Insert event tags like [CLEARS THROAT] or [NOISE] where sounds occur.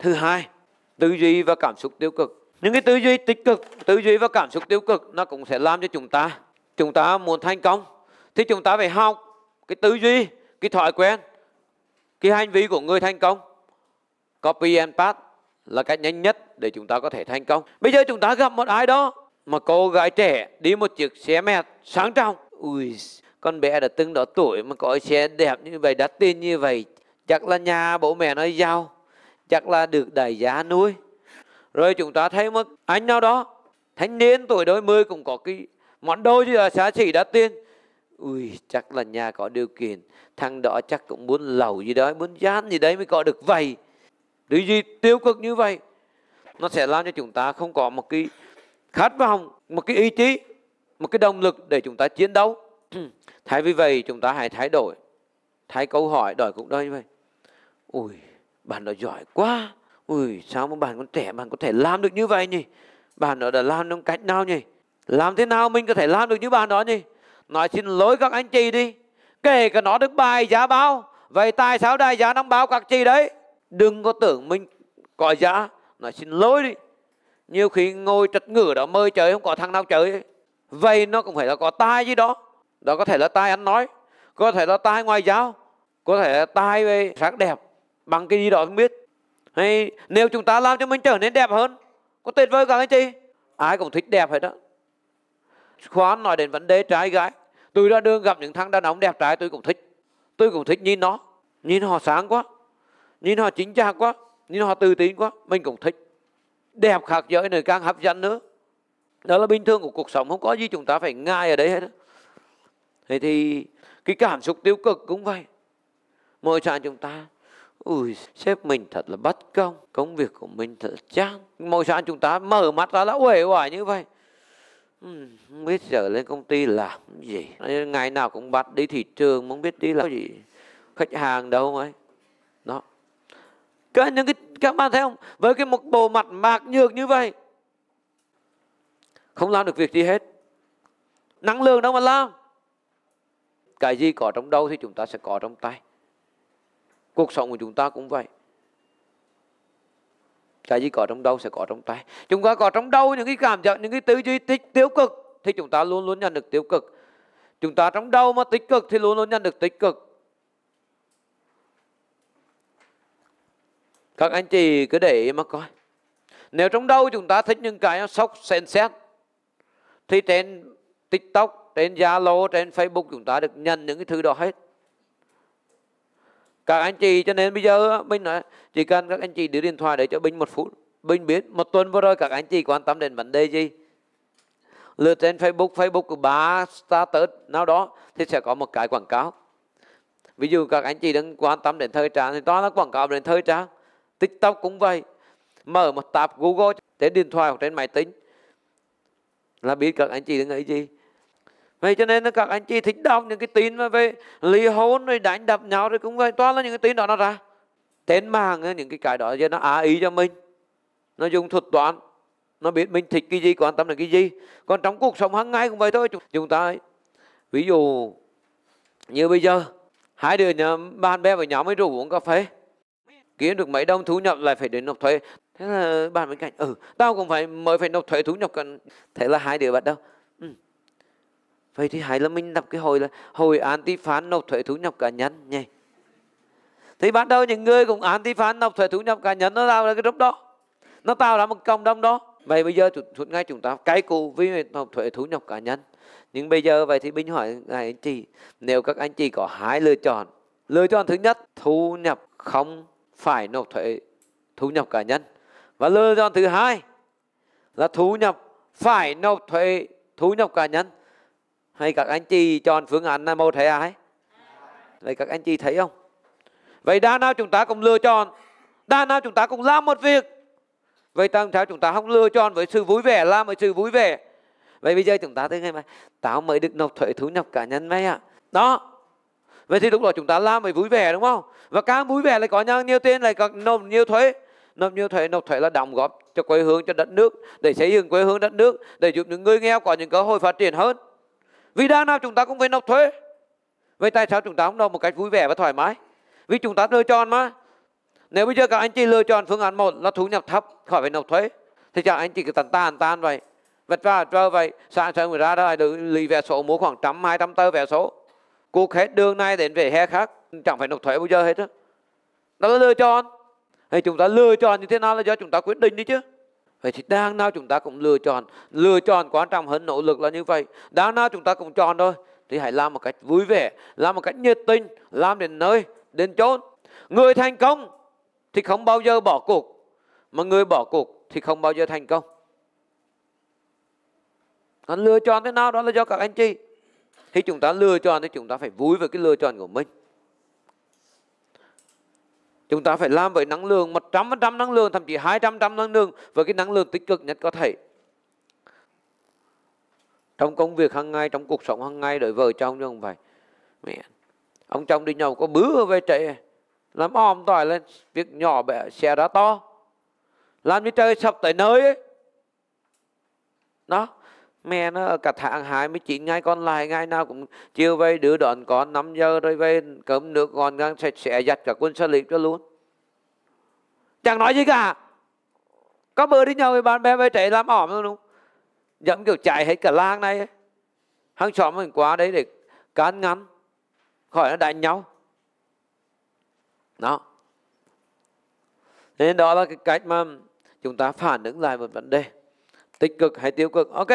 Thứ hai, tư duy và cảm xúc tiêu cực. Những cái tư duy tích cực, tư duy và cảm xúc tiêu cực nó cũng sẽ làm cho chúng ta. Chúng ta muốn thành công thì chúng ta phải học cái tư duy, cái thói quen, cái hành vi của người thành công. Copy and paste là cách nhanh nhất để chúng ta có thể thành công. Bây giờ chúng ta gặp một ai đó mà cô gái trẻ đi một chiếc xe mẹt sáng trong. Ui, con bé đã từng đó tuổi mà có xe đẹp như vậy, đắt tiền như vậy. Chắc là nhà bố mẹ nó giao chắc là được đại gia nuôi rồi chúng ta thấy một anh nào đó thanh niên tuổi đôi mươi cũng có cái món đồ gì là xa xỉ đắt tiền ui chắc là nhà có điều kiện thằng đó chắc cũng muốn lầu gì đó muốn gian gì đấy mới có được vậy thứ gì tiêu cực như vậy nó sẽ làm cho chúng ta không có một cái khát vọng một cái ý chí một cái động lực để chúng ta chiến đấu [CLEARS THROAT] thay vì vậy chúng ta hãy thay đổi thay câu hỏi đổi cũng đó như vậy ui bạn nó giỏi quá ui sao mà bạn con trẻ bạn có thể làm được như vậy nhỉ bạn nó đã làm trong cách nào nhỉ làm thế nào mình có thể làm được như bạn đó nhỉ nói xin lỗi các anh chị đi kể cả nó được bài giá bao vậy tại sao đại giá năm báo các chị đấy đừng có tưởng mình có giá nói xin lỗi đi nhiều khi ngồi trật ngửa đó mời trời không có thằng nào chơi, vậy nó cũng phải là có tai gì đó đó có thể là tai ăn nói có thể là tai ngoại giao, có thể là tai về sắc đẹp bằng cái gì đó không biết hay nếu chúng ta làm cho mình trở nên đẹp hơn có tuyệt vời cả anh chị ai cũng thích đẹp hết đó khoan nói đến vấn đề trai gái tôi ra đường gặp những thằng đàn ông đẹp trai tôi cũng thích tôi cũng thích nhìn nó nhìn họ sáng quá nhìn họ chính chạc quá nhìn họ tự tin quá mình cũng thích đẹp khác giới này càng hấp dẫn nữa đó là bình thường của cuộc sống không có gì chúng ta phải ngai ở đấy hết đó. thế thì cái cảm xúc tiêu cực cũng vậy mỗi sáng chúng ta Ui, sếp mình thật là bất công, công việc của mình thật chán. Mỗi sáng chúng ta mở mắt ra là uể oải như vậy. Ừ, không biết giờ lên công ty làm gì. Ngày nào cũng bắt đi thị trường, không biết đi làm gì. Khách hàng đâu ấy. Đó. các những cái, các bạn thấy không? Với cái một bộ mặt mạc nhược như vậy. Không làm được việc gì hết. Năng lượng đâu mà làm. Cái gì có trong đâu thì chúng ta sẽ có trong tay cuộc sống của chúng ta cũng vậy cái gì có trong đầu sẽ có trong tay chúng ta có trong đầu những cái cảm giác những cái tư duy tích tiêu cực thì chúng ta luôn luôn nhận được tiêu cực chúng ta trong đầu mà tích cực thì luôn luôn nhận được tích cực các anh chị cứ để ý mà coi nếu trong đầu chúng ta thích những cái sốc sen xét thì trên tiktok trên zalo trên facebook chúng ta được nhận những cái thứ đó hết các anh chị cho nên bây giờ mình nói chỉ cần các anh chị đưa điện thoại để cho bình một phút bình biết một tuần vừa rồi các anh chị quan tâm đến vấn đề gì lượt trên facebook facebook của ba status nào đó thì sẽ có một cái quảng cáo ví dụ các anh chị đang quan tâm đến thời trang thì đó là quảng cáo đến thời trang tiktok cũng vậy mở một tab google trên điện thoại hoặc trên máy tính là biết các anh chị đang nghĩ gì Vậy cho nên các anh chị thích đọc những cái tin mà về ly hôn rồi đánh đập nhau rồi cũng vậy. Toàn là những cái tin đó nó ra. Tên mạng những cái cái đó giờ nó á ý cho mình. Nó dùng thuật toán. Nó biết mình thích cái gì, quan tâm là cái gì. Còn trong cuộc sống hàng ngày cũng vậy thôi. Chúng ta ví dụ như bây giờ hai đứa nhà, bạn bè với nhau mới rủ uống cà phê kiếm được mấy đồng thu nhập lại phải đến nộp thuế thế là bạn bên cạnh ừ tao cũng phải mới phải nộp thuế thu nhập cần thế là hai đứa bắt đầu vậy thì hãy là mình đọc cái hồi là hồi án ti phán nộp thuế thu nhập cá nhân nhỉ thì bắt đầu những người cũng án ti phán nộp thuế thu nhập cá nhân nó tạo ra cái lúc đó nó tạo ra một cộng đồng đó vậy bây giờ suốt ngay chúng ta cái cụ với nộp thuế thu nhập cá nhân nhưng bây giờ vậy thì Bình hỏi này anh chị nếu các anh chị có hai lựa chọn lựa chọn thứ nhất thu nhập không phải nộp thuế thu nhập cá nhân và lựa chọn thứ hai là thu nhập phải nộp thuế thu nhập cá nhân hay các anh chị chọn phương án là màu thấy ái vậy các anh chị thấy không vậy đa nào chúng ta cũng lựa chọn đa nào chúng ta cũng làm một việc vậy tại sao chúng ta không lựa chọn với sự vui vẻ làm với sự vui vẻ vậy bây giờ chúng ta tới ngày mai tao mới được nộp thuế thu nhập cá nhân mấy ạ à. đó vậy thì lúc đó chúng ta làm với vui vẻ đúng không và càng vui vẻ lại có nhau nhiều tiền lại còn nộp nhiều thuế nộp nhiều thuế nộp thuế là đóng góp cho quê hương cho đất nước để xây dựng quê hương đất nước để giúp những người nghèo có những cơ hội phát triển hơn vì đa nào chúng ta cũng phải nộp thuế. Vậy tại sao chúng ta không nộp một cách vui vẻ và thoải mái? Vì chúng ta lựa chọn mà. Nếu bây giờ các anh chị lựa chọn phương án một là thu nhập thấp khỏi phải nộp thuế thì chắc anh chị cứ tàn tàn tàn vậy vật vả trơ vậy sáng sớm ra đó được lì vé số mua khoảng trăm hai trăm tờ vé số cuộc hết đường này đến về hè khác chẳng phải nộp thuế bao giờ hết đó. đó là lựa chọn hay chúng ta lựa chọn như thế nào là do chúng ta quyết định đi chứ Vậy thì đang nào chúng ta cũng lựa chọn, lựa chọn quan trọng hơn nỗ lực là như vậy. Đang nào chúng ta cũng chọn thôi, thì hãy làm một cách vui vẻ, làm một cách nhiệt tình, làm đến nơi, đến chốn. Người thành công thì không bao giờ bỏ cuộc, mà người bỏ cuộc thì không bao giờ thành công. Còn lựa chọn thế nào đó là do các anh chị. thì chúng ta lựa chọn thì chúng ta phải vui với cái lựa chọn của mình. Chúng ta phải làm với năng lượng 100% năng lượng, thậm chí 200% năng lượng với cái năng lượng tích cực nhất có thể. Trong công việc hàng ngày, trong cuộc sống hàng ngày, đối vợ chồng chứ ông vậy Mẹ. Ông chồng đi nhậu có bứa về trễ, làm om tỏi lên, việc nhỏ bé xe ra to. Làm như trời sập tới nơi ấy. Đó mẹ nó ở cả tháng 29 ngày còn lại ngày nào cũng chiều về đưa đón con 5 giờ rồi về cấm nước gọn gàng sạch sẽ giặt cả quân sa lịch cho luôn chẳng nói gì cả có bữa đi nhau với bạn bè về trẻ làm ỏm luôn đúng giống kiểu chạy hết cả làng này ấy. hàng xóm mình qua đấy để cán ngắn khỏi nó đánh nhau đó nên đó là cái cách mà chúng ta phản ứng lại một vấn đề tích cực hay tiêu cực ok